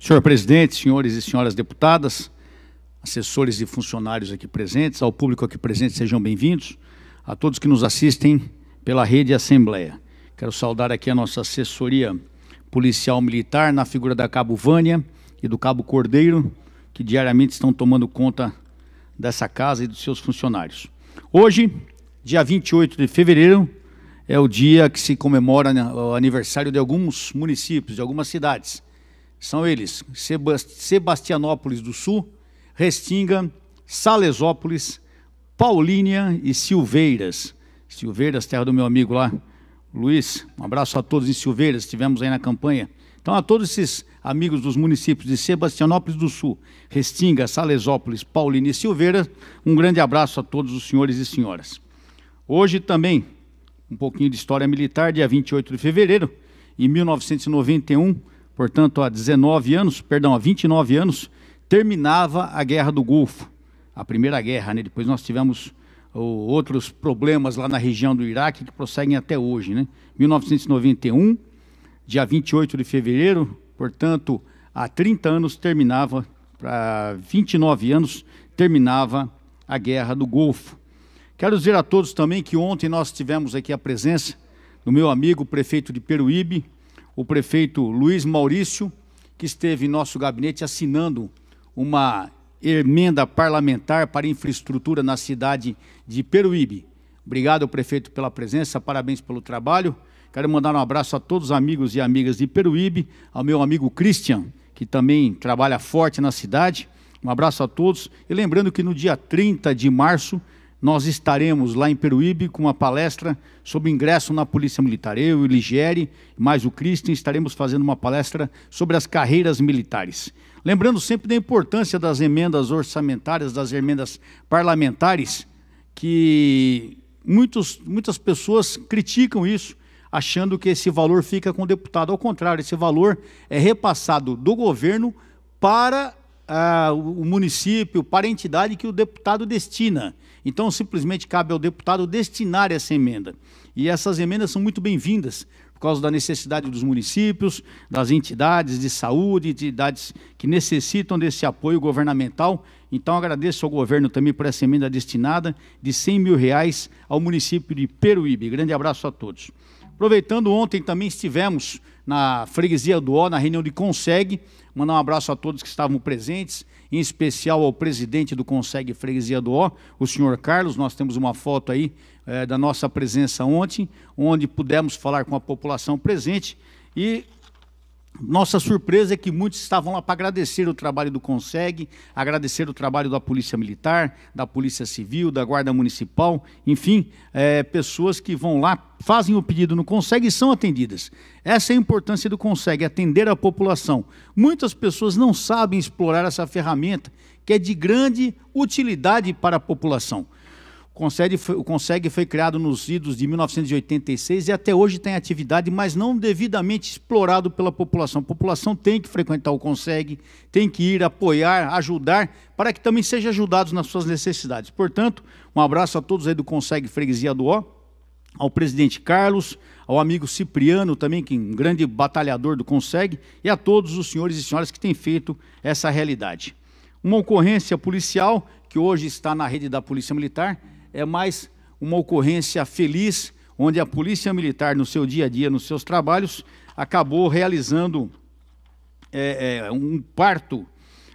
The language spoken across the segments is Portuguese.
Senhor presidente, senhores e senhoras deputadas, assessores e funcionários aqui presentes, ao público aqui presente, sejam bem-vindos, a todos que nos assistem pela Rede Assembleia. Quero saudar aqui a nossa assessoria policial militar, na figura da Cabo Vânia e do Cabo Cordeiro, que diariamente estão tomando conta dessa casa e dos seus funcionários. Hoje, dia 28 de fevereiro, é o dia que se comemora o aniversário de alguns municípios, de algumas cidades. São eles Sebastianópolis do Sul, Restinga, Salesópolis, Paulínia e Silveiras. Silveiras, terra do meu amigo lá, Luiz. Um abraço a todos em Silveiras, estivemos aí na campanha. Então, a todos esses amigos dos municípios de Sebastianópolis do Sul, Restinga, Salesópolis, Paulínia e Silveiras, um grande abraço a todos os senhores e senhoras. Hoje também, um pouquinho de história militar, dia 28 de fevereiro, em 1991, portanto, há 19 anos, perdão, há 29 anos, terminava a Guerra do Golfo, a Primeira Guerra, né? Depois nós tivemos outros problemas lá na região do Iraque que prosseguem até hoje, né? 1991, dia 28 de fevereiro, portanto, há 30 anos terminava, para 29 anos terminava a Guerra do Golfo. Quero dizer a todos também que ontem nós tivemos aqui a presença do meu amigo prefeito de Peruíbe, o prefeito Luiz Maurício, que esteve em nosso gabinete assinando uma emenda parlamentar para infraestrutura na cidade de Peruíbe. Obrigado, prefeito, pela presença, parabéns pelo trabalho. Quero mandar um abraço a todos os amigos e amigas de Peruíbe, ao meu amigo Christian, que também trabalha forte na cidade. Um abraço a todos. E lembrando que no dia 30 de março nós estaremos lá em Peruíbe com uma palestra sobre ingresso na Polícia Militar. Eu, o Ligeri, mais o Christian, estaremos fazendo uma palestra sobre as carreiras militares. Lembrando sempre da importância das emendas orçamentárias, das emendas parlamentares, que muitos, muitas pessoas criticam isso, achando que esse valor fica com o deputado. Ao contrário, esse valor é repassado do governo para ah, o município para a entidade que o deputado destina. Então, simplesmente cabe ao deputado destinar essa emenda. E essas emendas são muito bem-vindas, por causa da necessidade dos municípios, das entidades de saúde, de entidades que necessitam desse apoio governamental. Então, agradeço ao governo também por essa emenda destinada de 100 mil reais ao município de Peruíbe. Grande abraço a todos. Aproveitando, ontem também estivemos na freguesia do O, na reunião de Consegue. Mandar um abraço a todos que estavam presentes, em especial ao presidente do Consegue Freguesia do O, o senhor Carlos. Nós temos uma foto aí é, da nossa presença ontem, onde pudemos falar com a população presente. E nossa surpresa é que muitos estavam lá para agradecer o trabalho do Conseg, agradecer o trabalho da Polícia Militar, da Polícia Civil, da Guarda Municipal, enfim, é, pessoas que vão lá, fazem o pedido no Conseg e são atendidas. Essa é a importância do Conseg, atender a população. Muitas pessoas não sabem explorar essa ferramenta, que é de grande utilidade para a população. Concede foi, o Consegue foi criado nos idos de 1986 e até hoje tem atividade, mas não devidamente explorado pela população. A população tem que frequentar o Consegue, tem que ir apoiar, ajudar, para que também sejam ajudados nas suas necessidades. Portanto, um abraço a todos aí do Consegue Freguesia do Ó, ao presidente Carlos, ao amigo Cipriano também, que é um grande batalhador do Consegue, e a todos os senhores e senhoras que têm feito essa realidade. Uma ocorrência policial que hoje está na rede da Polícia Militar é mais uma ocorrência feliz, onde a Polícia Militar, no seu dia a dia, nos seus trabalhos, acabou realizando é, é, um parto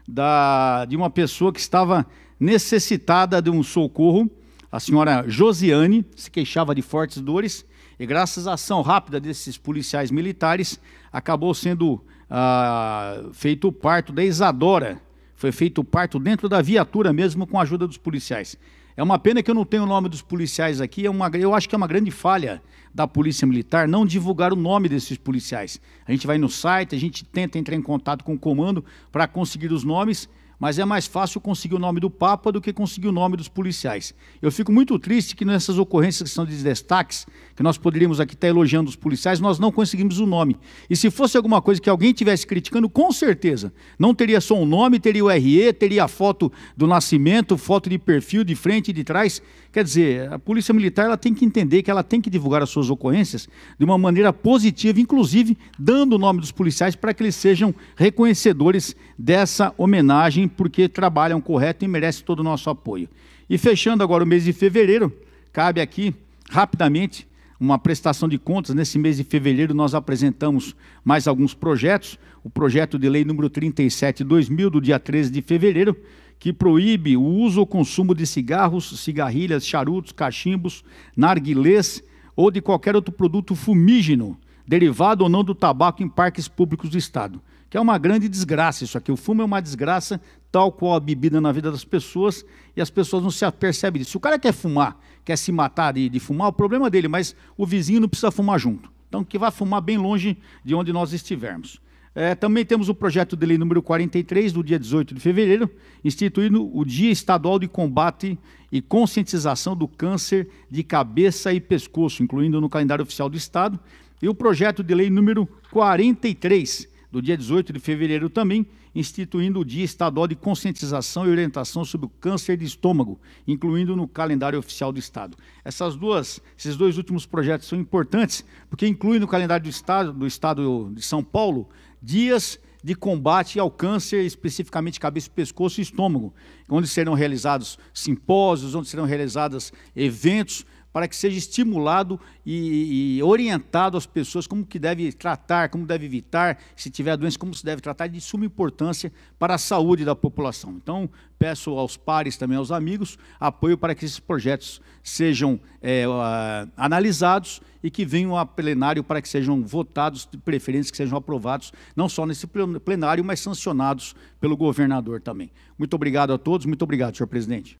da, de uma pessoa que estava necessitada de um socorro. A senhora Josiane se queixava de fortes dores e, graças à ação rápida desses policiais militares, acabou sendo ah, feito o parto da Isadora. Foi feito o parto dentro da viatura mesmo, com a ajuda dos policiais. É uma pena que eu não tenho o nome dos policiais aqui. É uma, eu acho que é uma grande falha da Polícia Militar não divulgar o nome desses policiais. A gente vai no site, a gente tenta entrar em contato com o comando para conseguir os nomes, mas é mais fácil conseguir o nome do Papa do que conseguir o nome dos policiais. Eu fico muito triste que nessas ocorrências que são de destaques, que nós poderíamos aqui estar elogiando os policiais, nós não conseguimos o nome. E se fosse alguma coisa que alguém tivesse criticando, com certeza, não teria só um nome, teria o RE, teria a foto do nascimento, foto de perfil, de frente e de trás. Quer dizer, a Polícia Militar ela tem que entender que ela tem que divulgar as suas ocorrências de uma maneira positiva, inclusive dando o nome dos policiais para que eles sejam reconhecedores dessa homenagem porque trabalham correto e merecem todo o nosso apoio. E fechando agora o mês de fevereiro, cabe aqui, rapidamente, uma prestação de contas. Nesse mês de fevereiro, nós apresentamos mais alguns projetos. O projeto de lei número 37-2000, do dia 13 de fevereiro, que proíbe o uso ou consumo de cigarros, cigarrilhas, charutos, cachimbos, narguilês ou de qualquer outro produto fumígeno, derivado ou não do tabaco, em parques públicos do Estado que é uma grande desgraça isso aqui. O fumo é uma desgraça, tal qual a bebida na vida das pessoas, e as pessoas não se apercebem disso. Se o cara quer fumar, quer se matar de, de fumar, o problema é dele, mas o vizinho não precisa fumar junto. Então, que vá fumar bem longe de onde nós estivermos. É, também temos o projeto de lei número 43, do dia 18 de fevereiro, instituindo o Dia Estadual de Combate e Conscientização do Câncer de Cabeça e Pescoço, incluindo no calendário oficial do Estado, e o projeto de lei número 43, do dia 18 de fevereiro também, instituindo o Dia Estadual de Conscientização e Orientação sobre o Câncer de Estômago, incluindo no calendário oficial do Estado. Essas duas, esses dois últimos projetos são importantes, porque incluem no calendário do Estado, do Estado de São Paulo dias de combate ao câncer, especificamente cabeça, pescoço e estômago, onde serão realizados simpósios, onde serão realizados eventos para que seja estimulado e, e, orientado as pessoas como que deve tratar, como deve evitar, se tiver doença, como se deve tratar, de suma importância para a saúde da população. Então, peço aos pares, também aos amigos, apoio para que esses projetos sejam é, uh, analisados e que venham a plenário para que sejam votados, de preferência que sejam aprovados, não só nesse plenário, mas sancionados pelo governador também. Muito obrigado a todos, muito obrigado, senhor presidente.